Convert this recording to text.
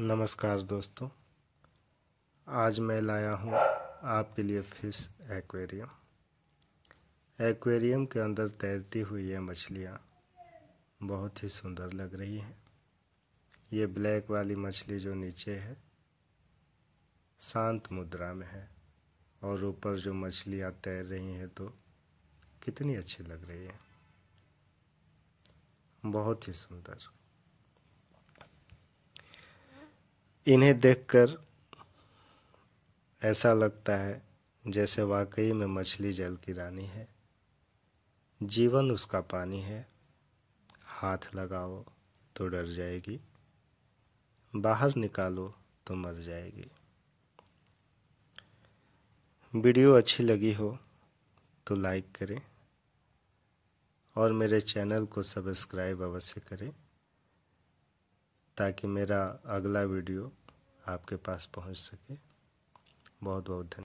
नमस्कार दोस्तों आज मैं लाया हूँ आपके लिए फिश एक्वेरियम एक्वेरियम के अंदर तैरती हुई ये मछलियाँ बहुत ही सुंदर लग रही हैं ये ब्लैक वाली मछली जो नीचे है शांत मुद्रा में है और ऊपर जो मछलियाँ तैर रही हैं तो कितनी अच्छी लग रही है बहुत ही सुंदर इन्हें देखकर ऐसा लगता है जैसे वाकई में मछली जल की रानी है जीवन उसका पानी है हाथ लगाओ तो डर जाएगी बाहर निकालो तो मर जाएगी वीडियो अच्छी लगी हो तो लाइक करें और मेरे चैनल को सब्सक्राइब अवश्य करें ताकि मेरा अगला वीडियो आपके पास पहुंच सके बहुत बहुत धन्यवाद